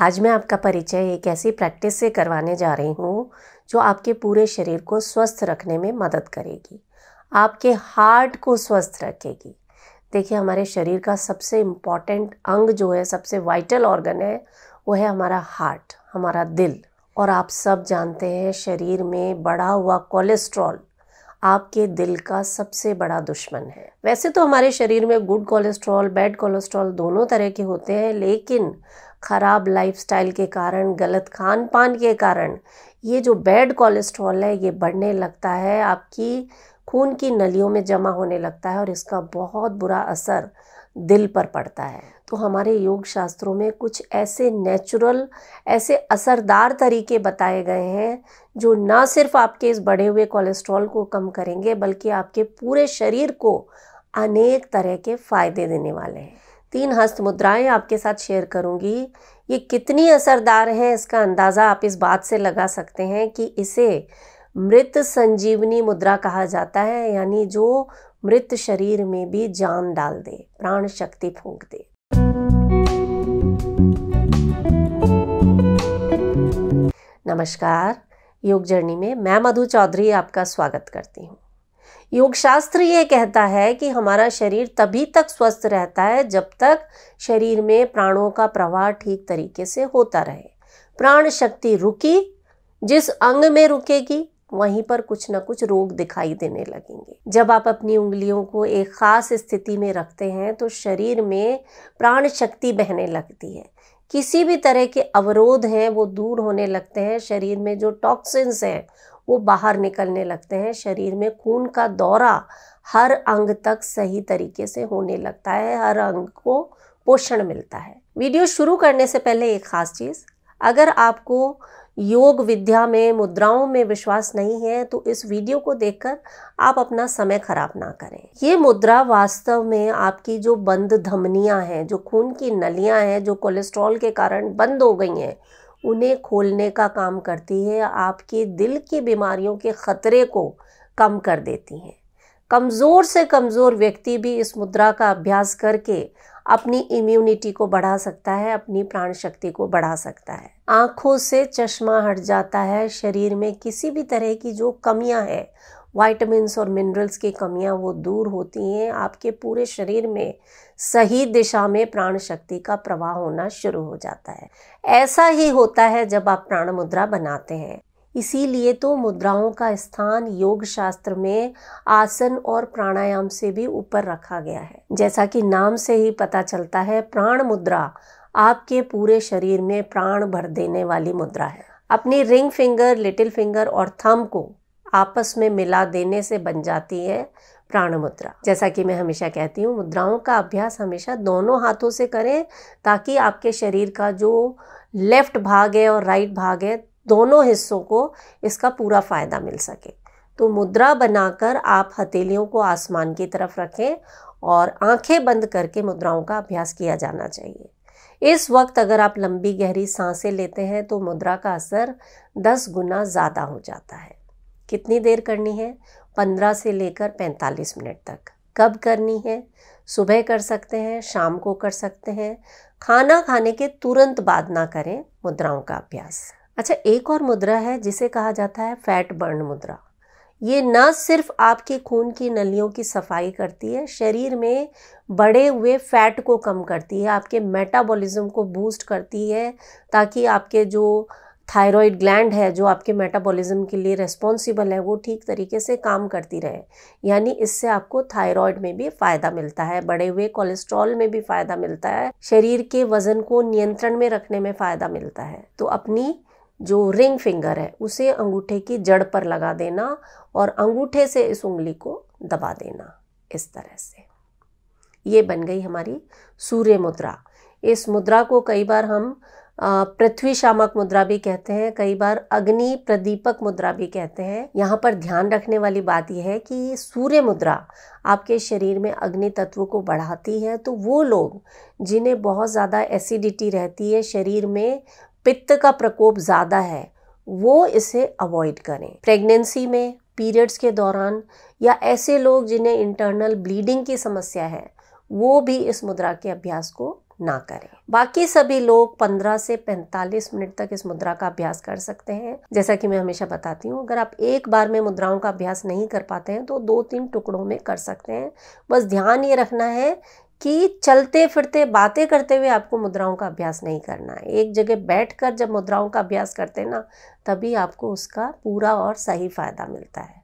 आज मैं आपका परिचय एक ऐसी प्रैक्टिस से करवाने जा रही हूँ जो आपके पूरे शरीर को स्वस्थ रखने में मदद करेगी आपके हार्ट को स्वस्थ रखेगी देखिए हमारे शरीर का सबसे इम्पॉर्टेंट अंग जो है सबसे वाइटल ऑर्गन है वो है हमारा हार्ट हमारा दिल और आप सब जानते हैं शरीर में बढ़ा हुआ कोलेस्ट्रॉल आपके दिल का सबसे बड़ा दुश्मन है वैसे तो हमारे शरीर में गुड कोलेस्ट्रॉल बैड कोलेस्ट्रॉल दोनों तरह के होते हैं लेकिन ख़राब लाइफस्टाइल के कारण गलत खान पान के कारण ये जो बैड कोलेस्ट्रॉल है ये बढ़ने लगता है आपकी खून की नलियों में जमा होने लगता है और इसका बहुत बुरा असर दिल पर पड़ता है तो हमारे योग शास्त्रों में कुछ ऐसे नेचुरल ऐसे असरदार तरीके बताए गए हैं जो ना सिर्फ आपके इस बढ़े हुए कोलेस्ट्रॉल को कम करेंगे बल्कि आपके पूरे शरीर को अनेक तरह के फ़ायदे देने वाले हैं तीन हस्त मुद्राएं आपके साथ शेयर करूंगी ये कितनी असरदार हैं इसका अंदाज़ा आप इस बात से लगा सकते हैं कि इसे मृत संजीवनी मुद्रा कहा जाता है यानी जो मृत शरीर में भी जान डाल दे प्राण शक्ति फूंक दे नमस्कार योग जर्नी में मैं मधु चौधरी आपका स्वागत करती हूँ योगशास्त्र ये कहता है कि हमारा शरीर तभी तक स्वस्थ रहता है जब तक शरीर में प्राणों का प्रवाह ठीक तरीके से होता रहे प्राण शक्ति रुकी जिस अंग में रुकेगी वहीं पर कुछ ना कुछ रोग दिखाई देने लगेंगे जब आप अपनी उंगलियों को एक खास स्थिति में रखते हैं तो शरीर में प्राण शक्ति बहने लगती है किसी भी तरह के अवरोध हैं वो दूर होने लगते हैं शरीर में जो टॉक्सिन्स हैं वो बाहर निकलने लगते हैं शरीर में खून का दौरा हर अंग तक सही तरीके से होने लगता है हर अंग को पोषण मिलता है वीडियो शुरू करने से पहले एक ख़ास चीज़ अगर आपको योग विद्या में मुद्राओं में विश्वास नहीं है तो इस वीडियो को देखकर आप अपना समय खराब ना करें ये मुद्रा वास्तव में आपकी जो बंद धमनियां हैं जो खून की नलियां हैं जो कोलेस्ट्रॉल के कारण बंद हो गई हैं उन्हें खोलने का काम करती है आपके दिल की बीमारियों के ख़तरे को कम कर देती हैं कमज़ोर से कमज़ोर व्यक्ति भी इस मुद्रा का अभ्यास करके अपनी इम्यूनिटी को बढ़ा सकता है अपनी प्राण शक्ति को बढ़ा सकता है आँखों से चश्मा हट जाता है शरीर में किसी भी तरह की जो कमियां हैं वाइटमिनस और मिनरल्स की कमियां वो दूर होती हैं आपके पूरे शरीर में सही दिशा में प्राण शक्ति का प्रवाह होना शुरू हो जाता है ऐसा ही होता है जब आप प्राण मुद्रा बनाते हैं इसीलिए तो मुद्राओं का स्थान योग शास्त्र में आसन और प्राणायाम से भी ऊपर रखा गया है जैसा कि नाम से ही पता चलता है प्राण मुद्रा आपके पूरे शरीर में प्राण भर देने वाली मुद्रा है अपनी रिंग फिंगर लिटिल फिंगर और थंब को आपस में मिला देने से बन जाती है प्राण मुद्रा जैसा कि मैं हमेशा कहती हूँ मुद्राओं का अभ्यास हमेशा दोनों हाथों से करें ताकि आपके शरीर का जो लेफ्ट भाग है और राइट भाग है दोनों हिस्सों को इसका पूरा फ़ायदा मिल सके तो मुद्रा बनाकर आप हथेलियों को आसमान की तरफ रखें और आंखें बंद करके मुद्राओं का अभ्यास किया जाना चाहिए इस वक्त अगर आप लंबी गहरी सांसें लेते हैं तो मुद्रा का असर दस गुना ज़्यादा हो जाता है कितनी देर करनी है 15 से लेकर 45 मिनट तक कब करनी है सुबह कर सकते हैं शाम को कर सकते हैं खाना खाने के तुरंत बाद ना करें मुद्राओं का अभ्यास अच्छा एक और मुद्रा है जिसे कहा जाता है फैट बर्न मुद्रा ये न सिर्फ आपके खून की नलियों की सफाई करती है शरीर में बढ़े हुए फैट को कम करती है आपके मेटाबॉलिज्म को बूस्ट करती है ताकि आपके जो थायराइड ग्लैंड है जो आपके मेटाबॉलिज्म के लिए रेस्पॉन्सिबल है वो ठीक तरीके से काम करती रहे यानी इससे आपको थायराइड में भी फ़ायदा मिलता है बढ़े हुए कोलेस्ट्रॉल में भी फ़ायदा मिलता है शरीर के वजन को नियंत्रण में रखने में फ़ायदा मिलता है तो अपनी जो रिंग फिंगर है उसे अंगूठे की जड़ पर लगा देना और अंगूठे से इस उंगली को दबा देना इस तरह से ये बन गई हमारी सूर्य मुद्रा इस मुद्रा को कई बार हम पृथ्वी शामक मुद्रा भी कहते हैं कई बार अग्नि प्रदीपक मुद्रा भी कहते हैं यहाँ पर ध्यान रखने वाली बात यह है कि सूर्य मुद्रा आपके शरीर में अग्नि तत्व को बढ़ाती है तो वो लोग जिन्हें बहुत ज़्यादा एसिडिटी रहती है शरीर में पित्त का प्रकोप ज़्यादा है वो इसे अवॉइड करें प्रेगनेंसी में पीरियड्स के दौरान या ऐसे लोग जिन्हें इंटरनल ब्लीडिंग की समस्या है वो भी इस मुद्रा के अभ्यास को ना करें बाकी सभी लोग 15 से 45 मिनट तक इस मुद्रा का अभ्यास कर सकते हैं जैसा कि मैं हमेशा बताती हूँ अगर आप एक बार में मुद्राओं का अभ्यास नहीं कर पाते हैं तो दो तीन टुकड़ों में कर सकते हैं बस ध्यान ये रखना है कि चलते फिरते बातें करते हुए आपको मुद्राओं का अभ्यास नहीं करना है एक जगह बैठकर जब मुद्राओं का अभ्यास करते हैं ना तभी आपको उसका पूरा और सही फ़ायदा मिलता है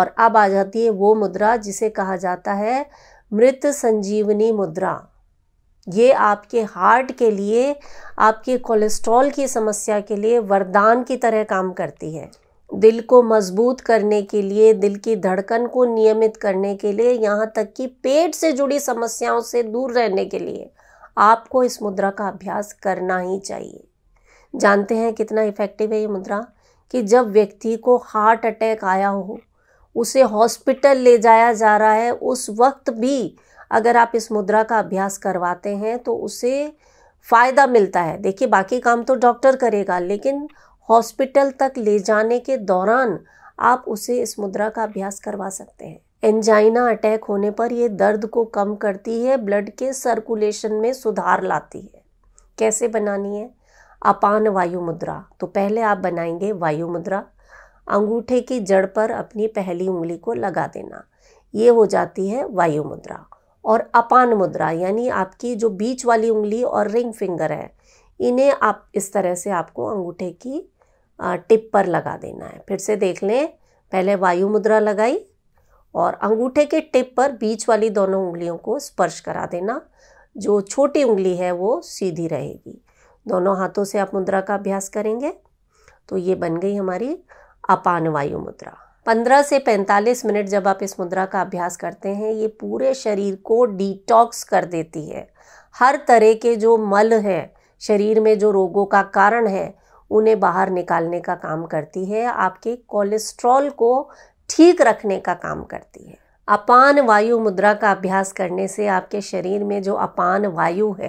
और अब आ जाती है वो मुद्रा जिसे कहा जाता है मृत संजीवनी मुद्रा ये आपके हार्ट के लिए आपके कोलेस्ट्रॉल की समस्या के लिए वरदान की तरह काम करती है दिल को मजबूत करने के लिए दिल की धड़कन को नियमित करने के लिए यहाँ तक कि पेट से जुड़ी समस्याओं से दूर रहने के लिए आपको इस मुद्रा का अभ्यास करना ही चाहिए जानते हैं कितना इफ़ेक्टिव है ये मुद्रा कि जब व्यक्ति को हार्ट अटैक आया हो उसे हॉस्पिटल ले जाया जा रहा है उस वक्त भी अगर आप इस मुद्रा का अभ्यास करवाते हैं तो उसे फ़ायदा मिलता है देखिए बाकी काम तो डॉक्टर करेगा लेकिन हॉस्पिटल तक ले जाने के दौरान आप उसे इस मुद्रा का अभ्यास करवा सकते हैं एंजाइना अटैक होने पर यह दर्द को कम करती है ब्लड के सर्कुलेशन में सुधार लाती है कैसे बनानी है अपान वायु मुद्रा तो पहले आप बनाएंगे वायु मुद्रा अंगूठे की जड़ पर अपनी पहली उंगली को लगा देना ये हो जाती है वायु मुद्रा और अपान मुद्रा यानी आपकी जो बीच वाली उंगली और रिंग फिंगर है इन्हें आप इस तरह से आपको अंगूठे की टिप पर लगा देना है फिर से देख लें पहले वायु मुद्रा लगाई और अंगूठे के टिप पर बीच वाली दोनों उंगलियों को स्पर्श करा देना जो छोटी उंगली है वो सीधी रहेगी दोनों हाथों से आप मुद्रा का अभ्यास करेंगे तो ये बन गई हमारी अपान वायु मुद्रा पंद्रह से पैंतालीस मिनट जब आप इस मुद्रा का अभ्यास करते हैं ये पूरे शरीर को डिटॉक्स कर देती है हर तरह के जो मल हैं शरीर में जो रोगों का कारण है उन्हें बाहर निकालने का काम करती है आपके कोलेस्ट्रॉल को ठीक रखने का काम करती है अपान वायु मुद्रा का अभ्यास करने से आपके शरीर में जो अपान वायु है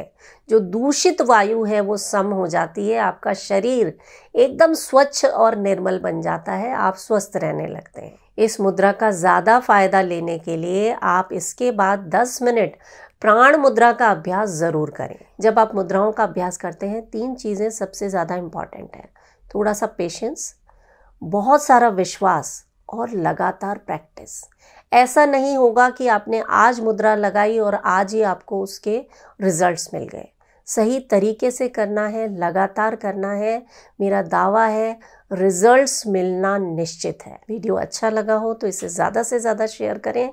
जो दूषित वायु है वो सम हो जाती है आपका शरीर एकदम स्वच्छ और निर्मल बन जाता है आप स्वस्थ रहने लगते हैं इस मुद्रा का ज़्यादा फायदा लेने के लिए आप इसके बाद 10 मिनट प्राण मुद्रा का अभ्यास ज़रूर करें जब आप मुद्राओं का अभ्यास करते हैं तीन चीज़ें सबसे ज़्यादा इम्पॉर्टेंट है थोड़ा सा पेशेंस बहुत सारा विश्वास और लगातार प्रैक्टिस ऐसा नहीं होगा कि आपने आज मुद्रा लगाई और आज ही आपको उसके रिजल्ट्स मिल गए सही तरीके से करना है लगातार करना है मेरा दावा है रिजल्ट्स मिलना निश्चित है वीडियो अच्छा लगा हो तो इसे ज़्यादा से ज़्यादा शेयर करें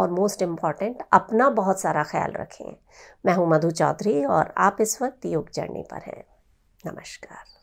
और मोस्ट इम्पॉर्टेंट अपना बहुत सारा ख्याल रखें मैं हूँ मधु चौधरी और आप इस वक्त योग जर्नी पर हैं नमस्कार